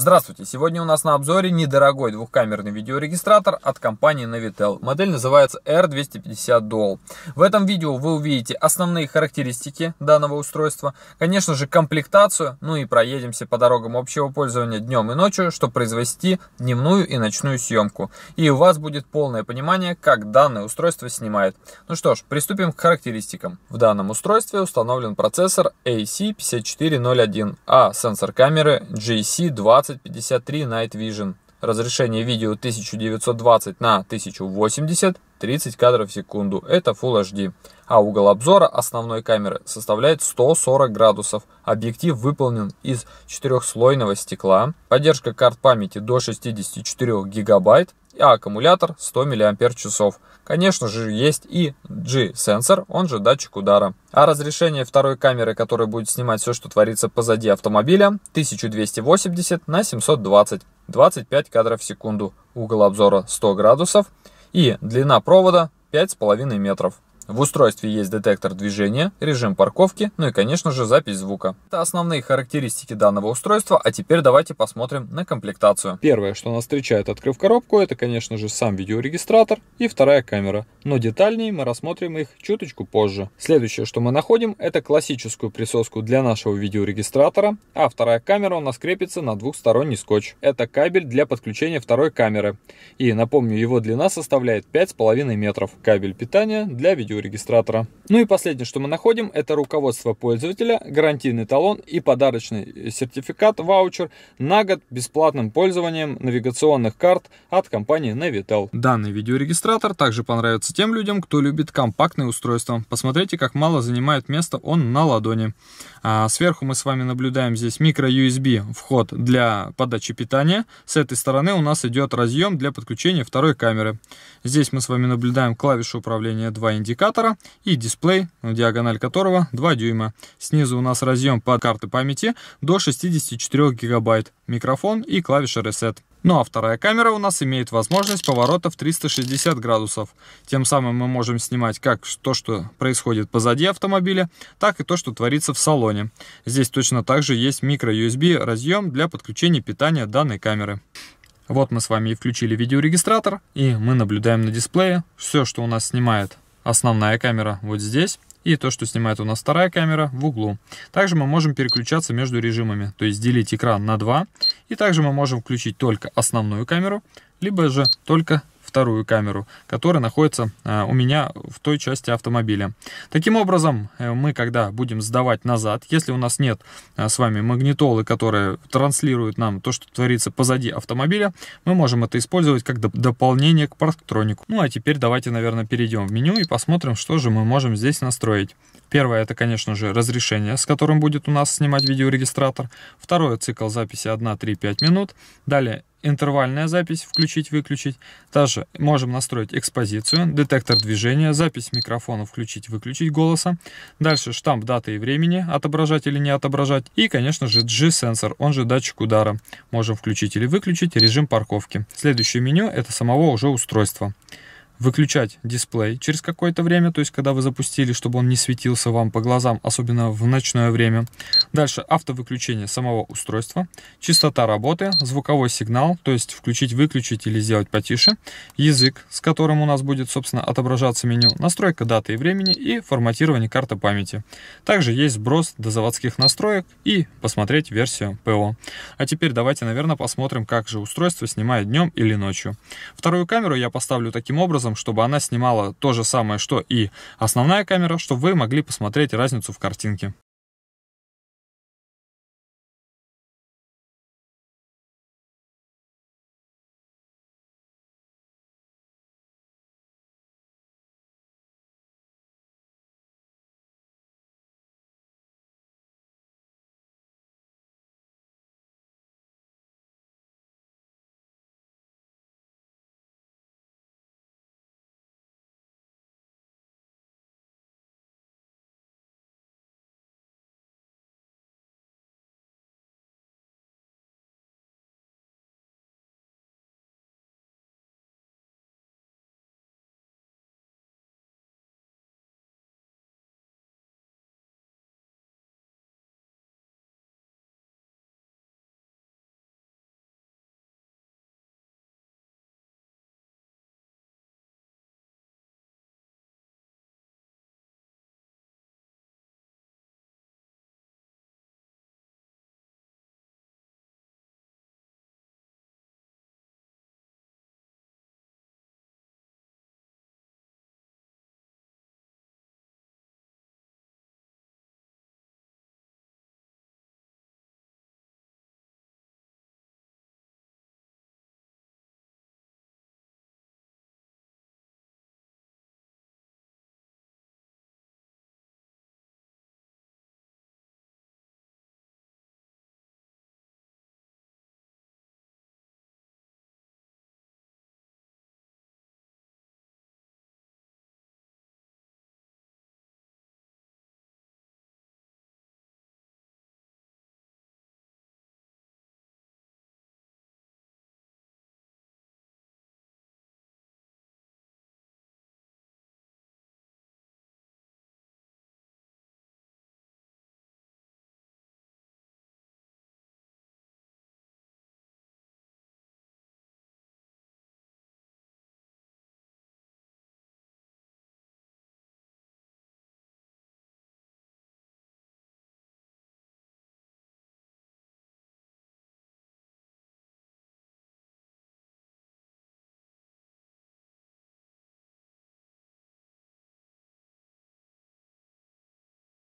Здравствуйте! Сегодня у нас на обзоре недорогой двухкамерный видеорегистратор от компании Navitel. Модель называется R250 Dual. В этом видео вы увидите основные характеристики данного устройства, конечно же комплектацию, ну и проедемся по дорогам общего пользования днем и ночью, чтобы произвести дневную и ночную съемку. И у вас будет полное понимание, как данное устройство снимает. Ну что ж, приступим к характеристикам. В данном устройстве установлен процессор AC5401, а сенсор камеры GC20 2053 Night Vision. Разрешение видео 1920 на 1080 30 кадров в секунду, это Full HD, а угол обзора основной камеры составляет 140 градусов. Объектив выполнен из четырехслойного стекла, поддержка карт памяти до 64 гигабайт, а аккумулятор 100 мАч. Конечно же, есть и G-сенсор, он же датчик удара. А разрешение второй камеры, которая будет снимать все, что творится позади автомобиля, 1280 на 720, 25 кадров в секунду, угол обзора 100 градусов, и длина провода 5,5 метров. В устройстве есть детектор движения, режим парковки, ну и, конечно же, запись звука. Это основные характеристики данного устройства, а теперь давайте посмотрим на комплектацию. Первое, что нас встречает, открыв коробку, это, конечно же, сам видеорегистратор и вторая камера. Но детальнее мы рассмотрим их чуточку позже. Следующее, что мы находим, это классическую присоску для нашего видеорегистратора, а вторая камера у нас крепится на двухсторонний скотч. Это кабель для подключения второй камеры. И, напомню, его длина составляет 5,5 метров. Кабель питания для видеорегистратора видеорегистратора. Ну и последнее, что мы находим, это руководство пользователя, гарантийный талон и подарочный э, сертификат, ваучер на год бесплатным пользованием навигационных карт от компании Navitel. Данный видеорегистратор также понравится тем людям, кто любит компактные устройства. Посмотрите, как мало занимает место он на ладони. А сверху мы с вами наблюдаем здесь микро-USB вход для подачи питания. С этой стороны у нас идет разъем для подключения второй камеры. Здесь мы с вами наблюдаем клавишу управления 2 индикатора индикатора и дисплей, диагональ которого 2 дюйма. Снизу у нас разъем под карты памяти до 64 гигабайт, микрофон и клавиша Reset. Ну а вторая камера у нас имеет возможность поворотов 360 градусов. Тем самым мы можем снимать как то, что происходит позади автомобиля, так и то, что творится в салоне. Здесь точно также есть микро-USB разъем для подключения питания данной камеры. Вот мы с вами и включили видеорегистратор, и мы наблюдаем на дисплее все, что у нас снимает основная камера вот здесь, и то, что снимает у нас вторая камера в углу. Также мы можем переключаться между режимами, то есть делить экран на два. И также мы можем включить только основную камеру, либо же только вторую камеру, которая находится э, у меня в той части автомобиля. Таким образом, э, мы когда будем сдавать назад, если у нас нет э, с вами магнитолы, которые транслируют нам то, что творится позади автомобиля, мы можем это использовать как дополнение к парктронику. Ну а теперь давайте, наверное, перейдем в меню и посмотрим, что же мы можем здесь настроить. Первое это, конечно же, разрешение, с которым будет у нас снимать видеорегистратор. Второе цикл записи 1-3-5 минут. Далее интервальная запись, включить-выключить. Также можем настроить экспозицию, детектор движения, запись микрофона, включить-выключить голоса. Дальше штамп даты и времени, отображать или не отображать. И, конечно же, G-сенсор, он же датчик удара. Можем включить или выключить режим парковки. Следующее меню — это самого уже устройства выключать дисплей через какое-то время, то есть когда вы запустили, чтобы он не светился вам по глазам, особенно в ночное время. Дальше автовыключение самого устройства, частота работы, звуковой сигнал, то есть включить, выключить или сделать потише, язык, с которым у нас будет, собственно, отображаться меню, настройка даты и времени и форматирование карты памяти. Также есть сброс до заводских настроек и посмотреть версию ПО. А теперь давайте, наверное, посмотрим, как же устройство снимает днем или ночью. Вторую камеру я поставлю таким образом, образом, чтобы она снимала то же самое, что и основная камера, чтобы вы могли посмотреть разницу в картинке.